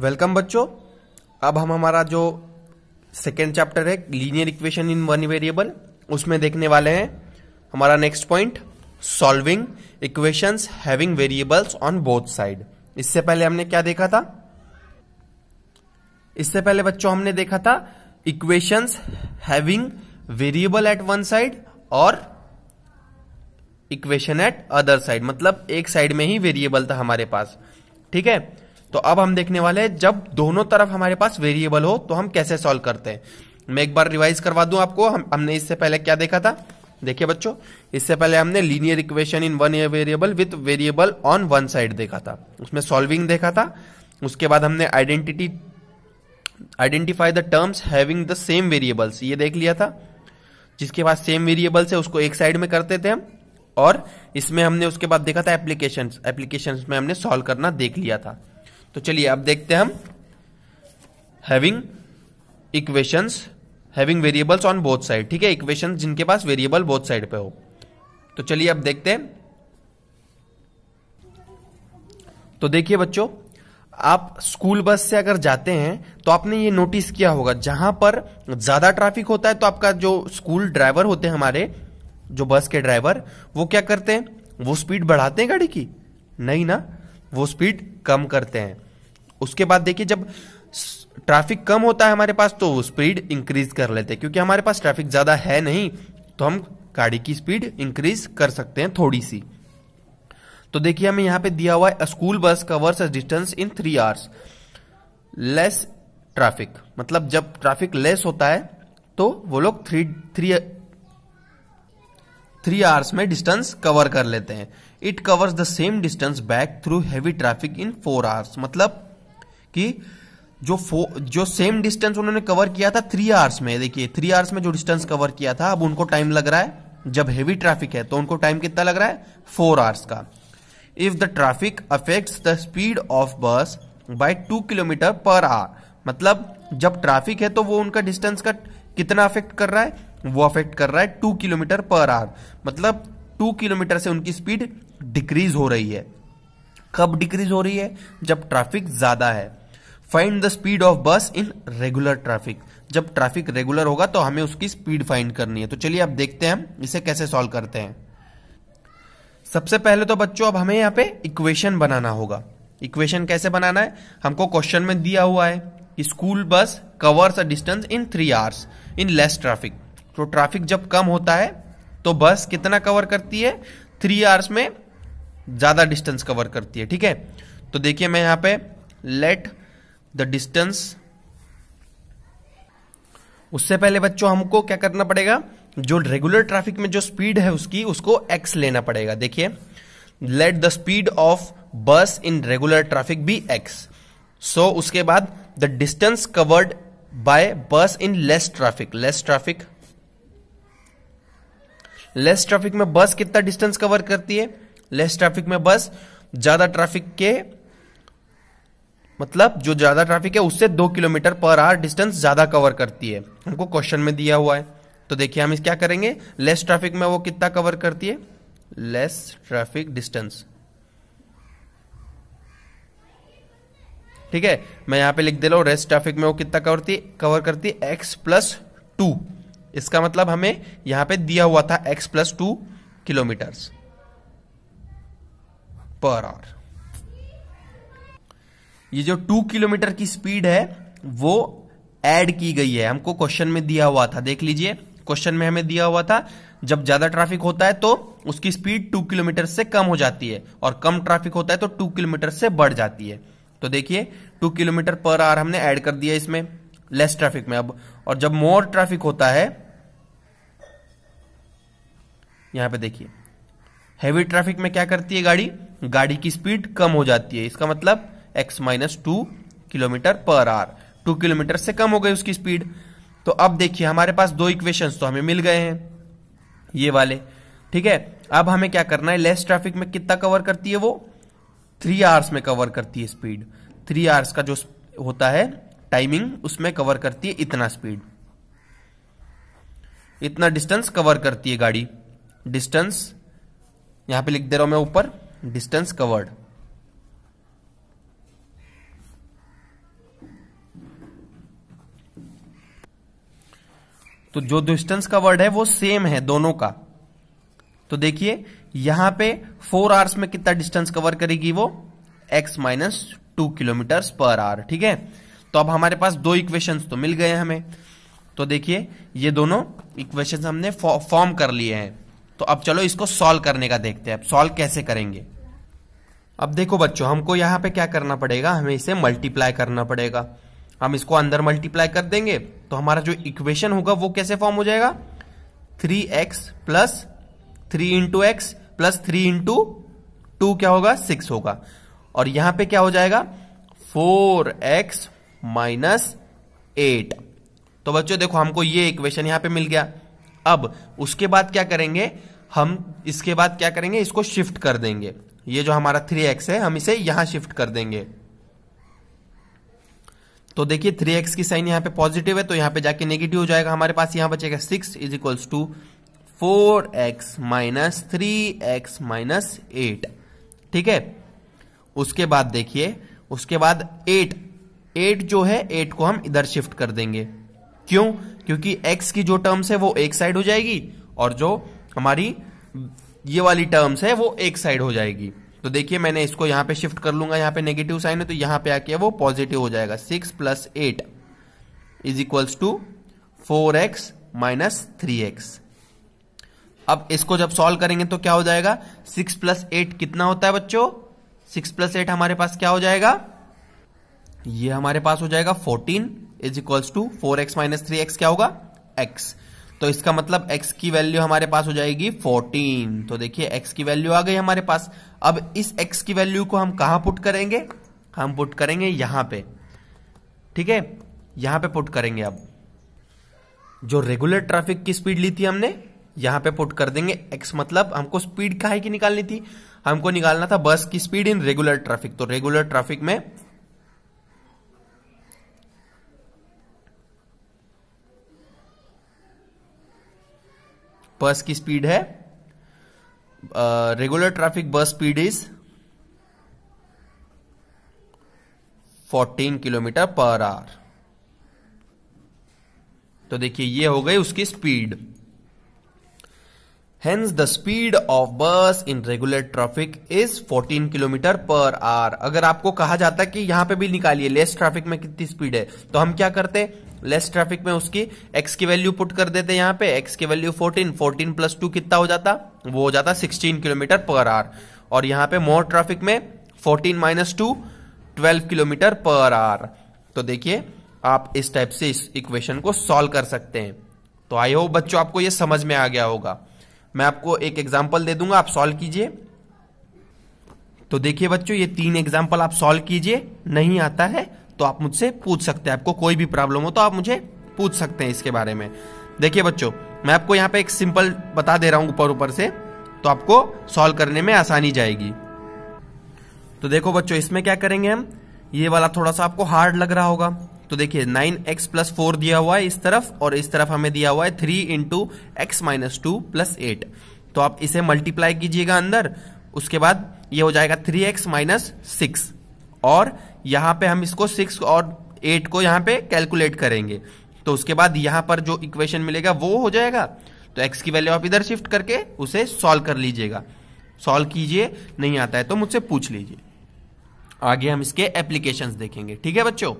Welcome बच्चों अब हम हमारा जो सेकेंड चैप्टर है linear equation in one variable उसमें देखने वाले हैं हमारा next point solving equations having variables on both side इससे पहले हमने क्या देखा था इससे पहले बच्चों हमने देखा था equations having variable at one side और इक्वेशन एट अदर साइड मतलब एक साइड में ही वेरिएबल था हमारे पास ठीक है तो अब हम देखने वाले हैं जब दोनों तरफ हमारे पास वेरिएबल हो तो हम कैसे सॉल्व करते हैं मैं एक बार रिवाइज करवा दूं आपको हम हमने इससे पहले क्या देखा था देखिए बच्चों इससे पहले हमने linear equation in one variable with variable on one side देखा था उसमें सॉल्विंग देखा था उसके बाद हमने identity identify the terms having the same variables ये देख लिया था जिसके बाद सेम वेरिएबल्स है उसको एक साइड में करते थे हम और इसमें हमने उसके बाद देखा था एप्लीकेशन एप्लीकेशन में हमने सॉल्व करना देख लिया था तो चलिए अब देखते हैं हम having equations having variables on both side ठीक है इक्वेशंस जिनके पास वेरिएबल बोथ साइड पे हो तो चलिए अब देखते हैं तो देखिए बच्चों आप स्कूल बस से अगर जाते हैं तो आपने ये नोटिस किया होगा जहां पर ज्यादा ट्रैफिक होता है तो आपका जो स्कूल ड्राइवर होते हैं हमारे जो बस के ड्राइवर वो क्या करते हैं वो स्पीड बढ़ाते हैं गाड़ी की नहीं ना वो स्पीड कम करते हैं उसके बाद देखिए जब ट्रैफिक कम होता है हमारे पास तो वो स्पीड इंक्रीज कर लेते हैं क्योंकि हमारे पास ट्रैफिक ज़्यादा है नहीं तो हम गाड़ी की स्पीड इंक्रीज कर सकते हैं थोड़ी सी तो देखिए हमें यहाँ पे दिया हुआ है school bus covers distance in three hours less traffic मतलब जब ट्रैफिक लेस होता है तो वो लोग थ्री थ्री थ्री आवर्स में डिस्टेंस कवर कर लेते हैं it covers the same distance back through heavy traffic in four hours मतलब कि जो फो जो सेम डिस्टेंस उन्होंने कवर किया था थ्री आवर्स में देखिए थ्री आवर्स में जो डिस्टेंस कवर किया था अब उनको टाइम लग रहा है जब हैवी ट्रैफिक है तो उनको टाइम कितना लग रहा है फोर आवर्स का if the traffic affects the speed of bus by two kilometre per hour मतलब जब ट्रैफिक है तो वो उनका डिस्टेंस का कितना अफेक्ट कर रहा है वो अफेक्ट कर रहा है टू किलोमीटर पर आवर मतलब टू किलोमीटर से उनकी स्पीड डिक्रीज हो रही है कब डिक्रीज हो रही है जब ट्रैफिक ज्यादा है find the speed of bus in regular traffic जब ट्रैफिक रेगुलर होगा तो हमें उसकी स्पीड फाइंड करनी है तो चलिए अब देखते हैं हम इसे कैसे सॉल्व करते हैं सबसे पहले तो बच्चों अब हमें यहां पे इक्वेशन बनाना होगा इक्वेशन कैसे बनाना है हमको क्वेश्चन में दिया हुआ है कि school bus covers a distance in three hours in less traffic तो ट्रैफिक जब कम होता है तो बस कितना कवर करती है थ्री आवर्स में ज़्यादा डिस्टेंस कवर करती है ठीक है तो देखिए मैं यहां पे लेट द डिस्टेंस उससे पहले बच्चों हमको क्या करना पड़ेगा जो रेगुलर ट्रैफिक में जो स्पीड है उसकी उसको एक्स लेना पड़ेगा देखिए let the speed of bus in regular traffic be X so उसके बाद the distance covered by bus in less traffic less traffic less traffic में बस कितना डिस्टेंस कवर करती है लेस ट्रैफिक में बस ज्यादा ट्रैफिक के मतलब जो ज्यादा ट्रैफिक है उससे दो किलोमीटर पर आवर डिस्टेंस ज्यादा कवर करती है हमको क्वेश्चन में दिया हुआ है तो देखिए हम इस क्या करेंगे लेस ट्रैफिक में वो कितना कवर करती है लेस ट्रैफिक डिस्टेंस ठीक है मैं यहां पे लिख दे रहा हूं रेस्ट ट्रैफिक में वो कितना करती कवर करती है एक्स प्लस टू इसका मतलब हमें यहां पे दिया हुआ था X plus two kilometres per hour ये जो टू किलोमीटर की स्पीड है वो ऐड की गई है हमको क्वेश्चन में दिया हुआ था देख लीजिए क्वेश्चन में हमें दिया हुआ था जब ज्यादा ट्रैफिक होता है तो उसकी स्पीड टू किलोमीटर से कम हो जाती है और कम ट्रैफिक होता है तो टू किलोमीटर से बढ़ जाती है तो देखिए टू किलोमीटर पर आवर हमने ऐड कर दिया इसमें लेस ट्रैफिक में अब और जब मोर ट्रैफिक होता है यहां पे देखिए हैवी ट्रैफिक में क्या करती है गाड़ी गाड़ी की स्पीड कम हो जाती है इसका मतलब X minus two kilometre per hour two kilometre से कम हो गई उसकी स्पीड तो अब देखिए हमारे पास दो इक्वेशन तो हमें मिल गए हैं ये वाले ठीक है अब हमें क्या करना है लेस ट्रैफिक में कितना कवर करती है वो थ्री आवर्स में कवर करती है स्पीड थ्री आवर्स का जो होता है टाइमिंग उसमें कवर करती है इतना स्पीड इतना डिस्टेंस कवर करती है गाड़ी डिस्टेंस यहां पे लिख दे रहा हूं मैं ऊपर डिस्टेंस कवर्ड तो जो डिस्टेंस का वर्ड है वो सेम है दोनों का तो देखिए यहां पे फोर आवर्स में कितना डिस्टेंस कवर करेगी वो X minus two kilometre per hour ठीक है तो अब हमारे पास दो इक्वेशन तो मिल गए हमें तो देखिए ये दोनों इक्वेशन हमने फॉर्म कर लिए हैं तो अब चलो इसको सॉल्व करने का देखते हैं अब सॉल्व कैसे करेंगे अब देखो बच्चों हमको यहां पे क्या करना पड़ेगा हमें इसे मल्टीप्लाई करना पड़ेगा हम इसको अंदर मल्टीप्लाई कर देंगे तो हमारा जो इक्वेशन होगा वो कैसे फॉर्म हो जाएगा three X plus three into X plus three into two क्या होगा सिक्स होगा और यहां पे क्या हो जाएगा फोर एक्स माइनस एट तो बच्चों देखो हमको ये इक्वेशन यहां पे मिल गया अब उसके बाद क्या करेंगे हम इसके बाद क्या करेंगे इसको शिफ्ट कर देंगे ये जो हमारा थ्री एक्स है हम इसे यहां शिफ्ट कर देंगे तो देखिए थ्री एक्स की साइन यहाँ पे पॉजिटिव है तो यहां पे जाके नेगेटिव हो जाएगा हमारे पास यहां बचेगा six is equals to four X minus three X minus eight ठीक है उसके बाद देखिए उसके बाद एट एट जो है एट को हम इधर शिफ्ट कर देंगे क्यों क्योंकि एक्स की जो टर्म्स है वो एक साइड हो जाएगी और जो हमारी ये वाली टर्म्स है वो एक साइड हो जाएगी तो देखिए मैंने इसको यहाँ पे शिफ्ट कर लूंगा यहाँ पे नेगेटिव साइन है तो यहां पे आके वो पॉजिटिव हो जाएगा six plus eight is equals to four X minus three X अब इसको जब सॉल्व करेंगे तो क्या हो जाएगा सिक्स प्लस एट कितना होता है बच्चों सिक्स प्लस एट हमारे पास क्या हो जाएगा ये हमारे पास हो जाएगा fourteen is equals to four X minus three X क्या होगा एक्स तो इसका मतलब x की वैल्यू हमारे पास हो जाएगी 14 तो देखिए x की वैल्यू आ गई हमारे पास अब इस x की वैल्यू को हम कहा पुट करेंगे हम पुट करेंगे यहां पे ठीक है यहां पे पुट करेंगे अब जो रेगुलर ट्रैफिक की स्पीड ली थी हमने यहां पे पुट कर देंगे x मतलब हमको स्पीड है की निकालनी थी हमको निकालना था बस की स्पीड इन रेगुलर ट्रैफिक तो रेगुलर ट्रैफिक में बस की स्पीड है regular traffic bus speed is 14 kilometre per hour तो देखिए ये हो गई उसकी speed Hence the speed of bus in regular traffic is 14 kilometre per hour. अगर आपको कहा जाता है कि यहां पे भी निकालिए लेस ट्रैफिक में कितनी स्पीड है तो हम क्या करते लेस ट्रैफिक में उसकी x की वैल्यू पुट कर देते यहां पे x की वैल्यू 14 14 प्लस टू कितना हो जाता वो हो जाता 16 किलोमीटर पर आवर और यहाँ पे मोर ट्रैफिक में 14 minus two twelve kilometre per hour तो देखिए आप इस टाइप से इस इक्वेशन को सॉल्व कर सकते हैं तो आई होप बच्चों आपको ये समझ में आ गया होगा मैं आपको एक एग्जाम्पल दे दूंगा आप सॉल्व कीजिए तो देखिए बच्चों ये तीन एग्जाम्पल आप सॉल्व कीजिए नहीं आता है तो आप मुझसे पूछ सकते हैं आपको कोई भी प्रॉब्लम हो तो आप मुझे पूछ सकते हैं इसके बारे में देखिए बच्चों मैं आपको यहाँ पे एक सिंपल बता दे रहा हूं ऊपर ऊपर से तो आपको सॉल्व करने में आसानी जाएगी तो देखो बच्चों इसमें क्या करेंगे हम ये वाला थोड़ा सा आपको हार्ड लग रहा होगा तो देखिए नाइन एक्स प्लस फोर दिया हुआ है इस तरफ और इस तरफ हमें दिया हुआ है three into X minus two plus eight तो आप इसे मल्टीप्लाई कीजिएगा अंदर उसके बाद ये हो जाएगा थ्री एक्स माइनस सिक्स और यहाँ पे हम इसको सिक्स और एट को यहाँ पे कैलकुलेट करेंगे तो उसके बाद यहाँ पर जो इक्वेशन मिलेगा वो हो जाएगा तो एक्स की वैल्यू आप इधर शिफ्ट करके उसे सॉल्व कर लीजिएगा सॉल्व कीजिए नहीं आता है तो मुझसे पूछ लीजिए आगे हम इसके एप्लीकेशंस देखेंगे ठीक है बच्चों